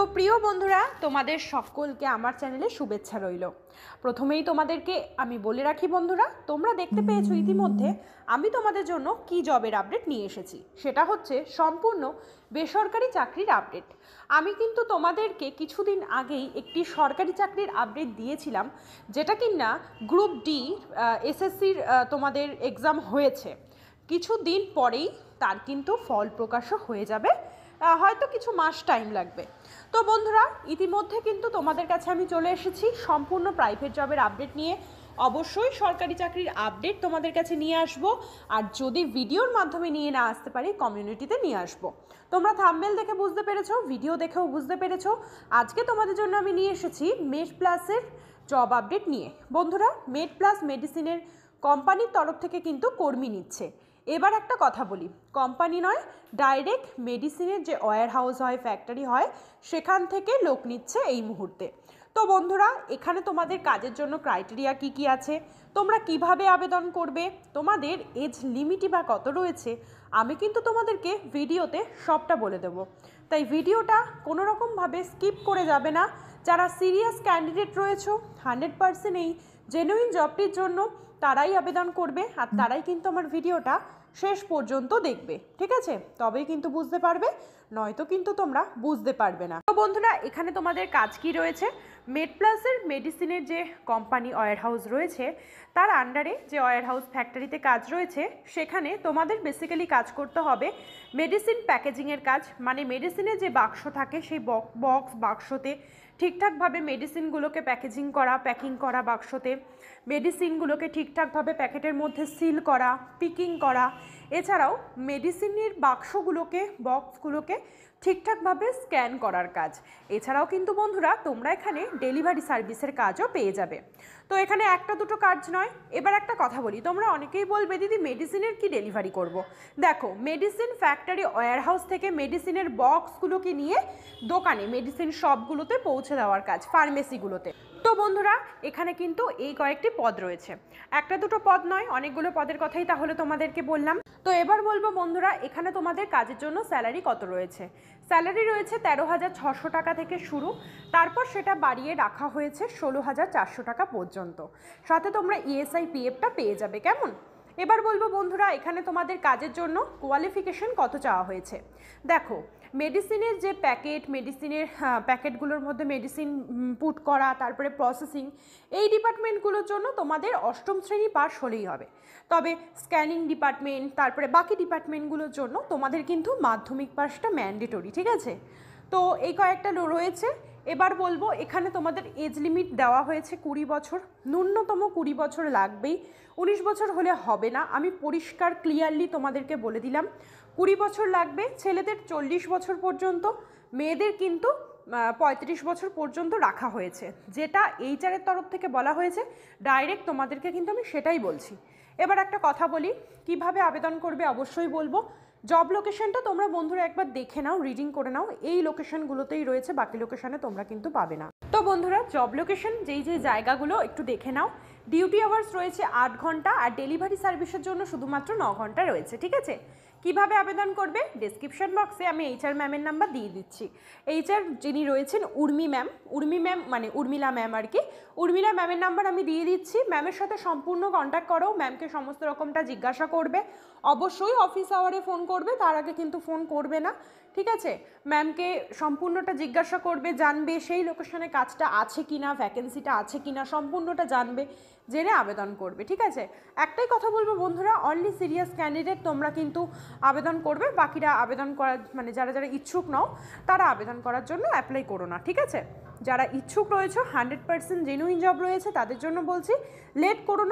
তো প্রিয় বন্ধুরা তোমাদের সকলকে আমার চ্যানেলে শুভেচ্ছা রইল প্রথমেই তোমাদেরকে আমি বলে রাখি বন্ধুরা তোমরা দেখতে পেয়েছো ইতিমধ্যে আমি তোমাদের জন্য কি জবের আপডেট নিয়ে এসেছি সেটা হচ্ছে সম্পূর্ণ বেসরকারি চাকরির আপডেট আমি কিন্তু তোমাদেরকে কিছুদিন আগেই একটি সরকারি চাকরির আপডেট দিয়েছিলাম যেটা কি না গ্রুপ ডি এসএসসির তোমাদের এক্সাম হয়েছে কিছুদিন পরেই তার কিন্তু ফল প্রকাশও হয়ে যাবে হয়তো কিছু মাস টাইম লাগবে তো বন্ধুরা ইতিমধ্যে কিন্তু তোমাদের কাছে আমি চলে এসেছি সম্পূর্ণ প্রাইভেট জবের আপডেট নিয়ে অবশ্যই সরকারি চাকরির আপডেট তোমাদের কাছে নিয়ে আসব আর যদি ভিডিওর মাধ্যমে নিয়ে না আসতে পারি কমিউনিটিতে নিয়ে আসব তোমরা থাম্বেল দেখে বুঝতে পেরেছো ভিডিও দেখেও বুঝতে পেরেছো আজকে তোমাদের জন্য আমি নিয়ে এসেছি মেড প্লাসের জব আপডেট নিয়ে বন্ধুরা মেড প্লাস মেডিসিনের কোম্পানির তরফ থেকে কিন্তু কর্মী নিচ্ছে এবার একটা কথা বলি কোম্পানি নয় ডাইরেক্ট মেডিসিনের যে ওয়ার হাউস হয় ফ্যাক্টরি হয় সেখান থেকে লোক নিচ্ছে এই মুহূর্তে তো বন্ধুরা এখানে তোমাদের কাজের জন্য ক্রাইটেরিয়া কি কি আছে তোমরা কিভাবে আবেদন করবে তোমাদের এজ লিমিটি বা কত রয়েছে আমি কিন্তু তোমাদেরকে ভিডিওতে সবটা বলে দেব তাই ভিডিওটা কোনো রকমভাবে স্কিপ করে যাবে না যারা সিরিয়াস ক্যান্ডিডেট রয়েছে হান্ড্রেড পারসেন্ট এই জেনুইন জবটির জন্য তারাই আবেদন করবে আর তারাই কিন্তু আমার ভিডিওটা শেষ পর্যন্ত দেখবে ঠিক আছে তবেই কিন্তু বুঝতে পারবে নয়তো কিন্তু তোমরা বুঝতে পারবে না তো বন্ধুরা এখানে তোমাদের কাজ কি রয়েছে মেড প্লাসের মেডিসিনের যে কোম্পানি অয়ার হাউস রয়েছে তার আন্ডারে যে অয়ার হাউস ফ্যাক্টরিতে কাজ রয়েছে সেখানে তোমাদের বেসিক্যালি কাজ করতে হবে মেডিসিন প্যাকেজিংয়ের কাজ মানে মেডিসিনের যে বাক্স থাকে সেই বক্স বাক্সতে ঠিকঠাকভাবে মেডিসিনগুলোকে প্যাকেজিং করা প্যাকিং করা বাক্সতে মেডিসিনগুলোকে ঠিকঠাকভাবে প্যাকেটের মধ্যে সিল করা পিকিং করা এছাড়াও মেডিসিনের বাক্সগুলোকে বক্সগুলোকে ঠিকঠাকভাবে স্ক্যান করার কাজ এছাড়াও কিন্তু বন্ধুরা তোমরা এখানে ডেলিভারি সার্ভিসের কাজও পেয়ে যাবে তো এখানে একটা দুটো কাজ নয় এবার একটা কথা বলি তোমরা অনেকেই বলবে দিদি মেডিসিনের কি ডেলিভারি করব। দেখো মেডিসিন ফ্যাক্টরি ওয়ারহাউস থেকে মেডিসিনের বক্সগুলোকে নিয়ে দোকানে মেডিসিন শপগুলোতে পৌঁছে দেওয়ার কাজ ফার্মেসিগুলোতে তো বন্ধুরা এখানে কিন্তু এই কয়েকটি পদ রয়েছে একটা দুটো পদ নয় অনেকগুলো পদের কথাই তাহলে তোমাদেরকে বললাম তো এবার বলবো বন্ধুরা এখানে তোমাদের কাজের জন্য স্যালারি কত রয়েছে স্যালারি রয়েছে তেরো হাজার ছশো টাকা থেকে শুরু তারপর সেটা বাড়িয়ে রাখা হয়েছে ষোলো হাজার চারশো টাকা পর্যন্ত সাথে তোমরা ইএসআই e পিএফটা পেয়ে যাবে কেমন এবার বলবো বন্ধুরা এখানে তোমাদের কাজের জন্য কোয়ালিফিকেশন কত চাওয়া হয়েছে দেখো মেডিসিনের যে প্যাকেট মেডিসিনের প্যাকেটগুলোর মধ্যে মেডিসিন পুট করা তারপরে প্রসেসিং এই ডিপার্টমেন্টগুলোর জন্য তোমাদের অষ্টম শ্রেণী পাশ হলেই হবে তবে স্ক্যানিং ডিপার্টমেন্ট তারপরে বাকি ডিপার্টমেন্টগুলোর জন্য তোমাদের কিন্তু মাধ্যমিক পাশটা ম্যান্ডেটরি ঠিক আছে তো এই কয়েকটা রয়েছে এবার বলবো এখানে তোমাদের এজ লিমিট দেওয়া হয়েছে কুড়ি বছর ন্যূনতম কুড়ি বছর লাগবেই উনিশ বছর হলে হবে না আমি পরিষ্কার ক্লিয়ারলি তোমাদেরকে বলে দিলাম কুড়ি বছর লাগবে ছেলেদের চল্লিশ বছর পর্যন্ত মেয়েদের কিন্তু পঁয়ত্রিশ বছর পর্যন্ত রাখা হয়েছে যেটা এইচআরের তরফ থেকে বলা হয়েছে ডাইরেক্ট তোমাদেরকে কিন্তু আমি সেটাই বলছি এবার একটা কথা বলি কিভাবে আবেদন করবে অবশ্যই বলবো জব লোকেশনটা তোমরা বন্ধুরা একবার দেখে নাও রিডিং করে নাও এই লোকেশনগুলোতেই রয়েছে বাকি লোকেশনে তোমরা কিন্তু পাবে না তো বন্ধুরা জব লোকেশন যেই যেই জায়গাগুলো একটু দেখে নাও ডিউটি আওয়ার্স রয়েছে আট ঘন্টা আর ডেলিভারি সার্ভিসের জন্য শুধুমাত্র ন ঘন্টা রয়েছে ঠিক আছে কিভাবে আবেদন করবে ডেসক্রিপশন বক্সে আমি এইচআর ম্যামের নাম্বার দিয়ে দিচ্ছি এইচআর যিনি রয়েছেন উর্মি ম্যাম উর্মি ম্যাম মানে উর্মিলা ম্যাম আর কি উর্মিলা ম্যামের নাম্বার আমি দিয়ে দিচ্ছি ম্যামের সাথে সম্পূর্ণ কন্ট্যাক্ট করো ম্যামকে সমস্ত রকমটা জিজ্ঞাসা করবে অবশ্যই অফিস আওয়ারে ফোন করবে তার আগে কিন্তু ফোন করবে না ঠিক আছে ম্যামকে সম্পূর্ণটা জিজ্ঞাসা করবে জানবে সেই লোকেশনে কাজটা আছে কি না ভ্যাকেন্সিটা আছে কি না সম্পূর্ণটা জানবে জেনে আবেদন করবে ঠিক আছে একটাই কথা বলবো বন্ধুরা অনলি সিরিয়াস ক্যান্ডিডেট তোমরা কিন্তু আবেদন করবে বাকিরা আবেদন করার মানে যারা যারা ইচ্ছুক নও তারা আবেদন করার জন্য অ্যাপ্লাই করো না ঠিক আছে যারা ইচ্ছুক রয়েছে হান্ড্রেড পার্সেন্ট জেনুইন জব রয়েছে তাদের জন্য বলছি লেট করো না